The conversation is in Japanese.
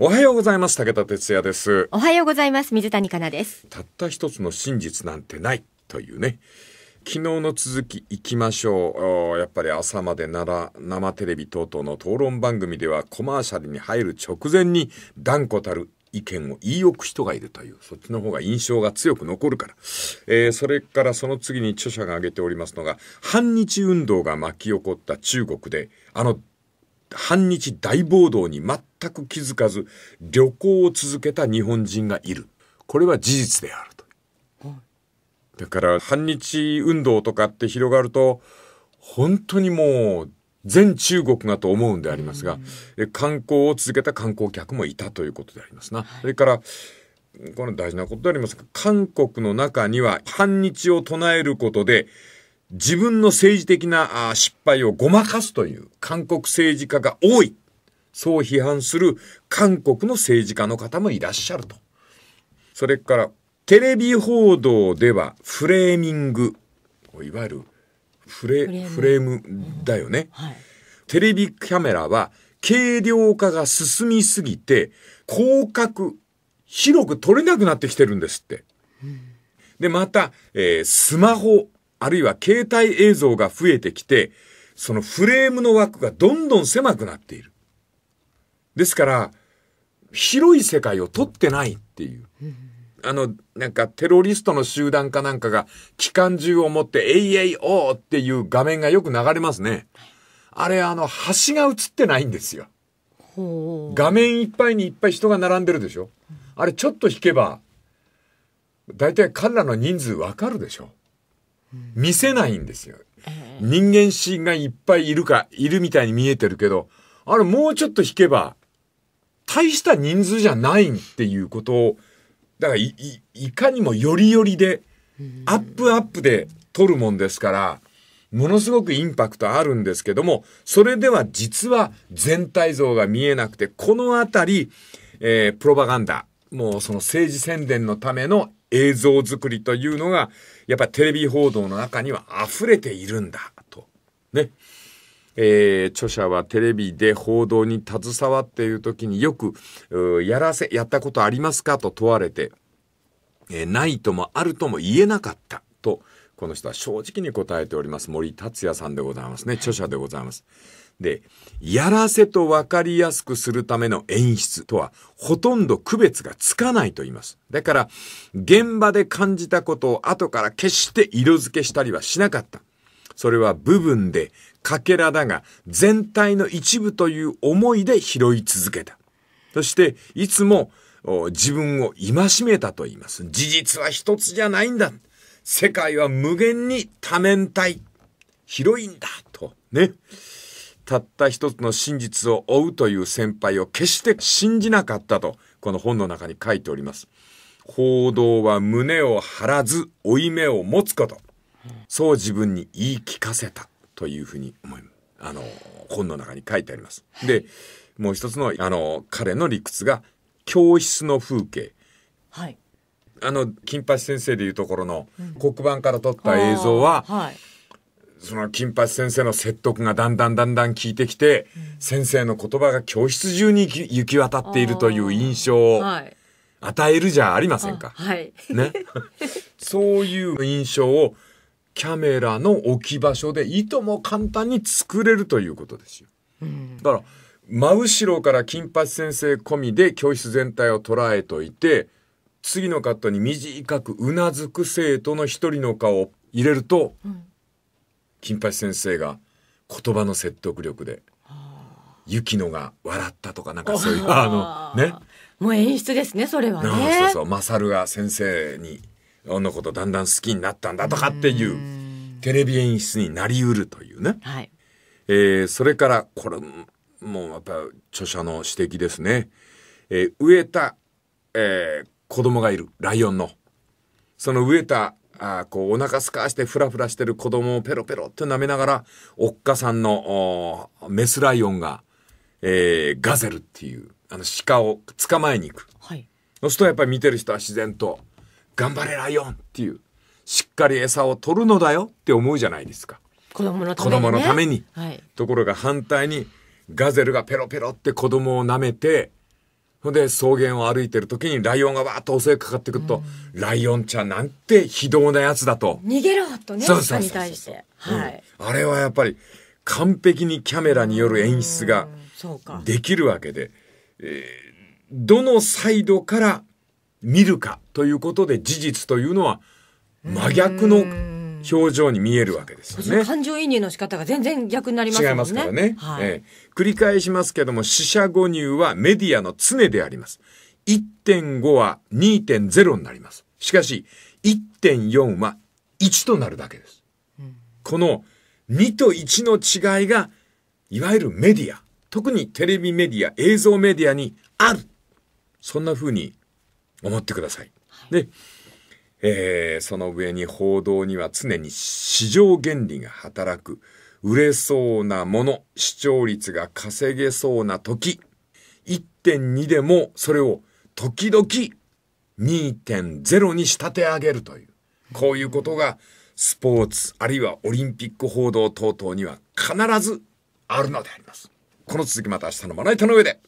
おはようございます。武田哲也です。おはようございます。水谷香奈です。たった一つの真実なんてないというね。昨日の続きいきましょう。やっぱり朝までなら生テレビ等々の討論番組ではコマーシャルに入る直前に断固たる意見を言い置く人がいるというそっちの方が印象が強く残るから、えー、それからその次に著者が挙げておりますのが反日運動が巻き起こった中国であの反日大暴動に全く気づかず旅行を続けた日本人がいる。これは事実であると。だから反日運動とかって広がると本当にもう全中国がと思うんでありますが、観光を続けた観光客もいたということでありますな。はい、それからこの大事なことでありますが韓国の中には反日を唱えることで自分の政治的な失敗をごまかすという韓国政治家が多い。そう批判する韓国の政治家の方もいらっしゃると。それから、テレビ報道ではフレーミング、いわゆるフレフレームだよね、うんはい、テレビカメラは軽量化が進みすぎて、広角、広く撮れなくなってきてるんですって。うん、で、また、えー、スマホあるいは携帯映像が増えてきて、そのフレームの枠がどんどん狭くなっている。ですから、広い世界を撮ってないっていう。あの、なんかテロリストの集団かなんかが機関銃を持って AAO っていう画面がよく流れますね。あれ、あの、端が映ってないんですよ。画面いっぱいにいっぱい人が並んでるでしょ。あれ、ちょっと引けば、大体彼らの人数わかるでしょ。見せないんですよ。人間心がいっぱいいるか、いるみたいに見えてるけど、あれもうちょっと引けば、大した人数じゃないっていうことを、だからい、いかにもよりよりで、アップアップで撮るもんですから、ものすごくインパクトあるんですけども、それでは実は全体像が見えなくて、このあたり、えー、プロパガンダ、もうその政治宣伝のための映像作りというのが、やっぱテレビ報道の中には溢れているんだ、と。ね。えー、著者はテレビで報道に携わっている時によく、やらせ、やったことありますかと問われて、えー、ないともあるとも言えなかった、と、この人は正直に答えております。森達也さんでございますね。著者でございます。で、やらせとわかりやすくするための演出とはほとんど区別がつかないと言います。だから、現場で感じたことを後から決して色付けしたりはしなかった。それは部分で、かけらだが全体の一部という思いで拾い続けた。そして、いつも自分を戒めたと言います。事実は一つじゃないんだ。世界は無限に多面体。広いんだ。と。ね。たった一つの真実を追うという先輩を決して信じなかったと、この本の中に書いております。報道は胸を張らず、負い目を持つこと。そう自分に言い聞かせたというふうに思います。あの、本の中に書いてあります。で、もう一つの、あの、彼の理屈が、教室の風景。はい。あの、金八先生でいうところの黒板から撮った映像は、うん、はいその金八先生の説得がだんだんだんだん効いてきて、うん、先生の言葉が教室中に行き渡っているという印象を与えるじゃありませんか。はい、ね。そういう印象をキャメラの置き場所でいとも簡単に作れるということですよ。うん、だから真後ろから金八先生込みで教室全体を捉えといて次のカットに短くうなずく生徒の一人の顔を入れると、うん金八先生が言葉の説得力で雪乃が笑ったとかなんかそういうあのねもう演出ですねそれはねそうそう勝が先生に女のことだんだん好きになったんだとかっていうテレビ演出になりうるというね、はいえー、それからこれもうまた著者の指摘ですね、えー、植えた、えー、子供がいるライオンのその植えたあこうお腹すかしてフラフラしてる子供をペロペロって舐めながら、おっかさんのメスライオンが、えー、ガゼルっていう、あの鹿を捕まえに行く。はい。そうするとやっぱり見てる人は自然と、頑張れライオンっていう、しっかり餌を取るのだよって思うじゃないですか。子供のために、ね、子供のために。はい。ところが反対に、ガゼルがペロペロって子供を舐めて、ほんで草原を歩いてる時にライオンがわーっと襲いかかってくると、うん、ライオンちゃんなんて非道なやつだと。逃げろとね、そに対して。はい、うん、あれはやっぱり完璧にキャメラによる演出ができるわけで、えー、どのサイドから見るかということで事実というのは真逆の表情に見えるわけですよね。感情移入の仕方が全然逆になります、ね、違いますからね、はい、えー、繰り返しますけども、死者誤入はメディアの常であります。1.5は2.0になります。しかし、1.4は1となるだけです。うん、この2と1の違いが、いわゆるメディア、特にテレビメディア、映像メディアにある。そんな風に思ってください。はい、で、えー、その上に報道には常に市場原理が働く、売れそうなもの、視聴率が稼げそうな時、1.2でもそれを時々2.0に仕立て上げるという、こういうことがスポーツ、あるいはオリンピック報道等々には必ずあるのであります。この続きまた明日のまな板の上で。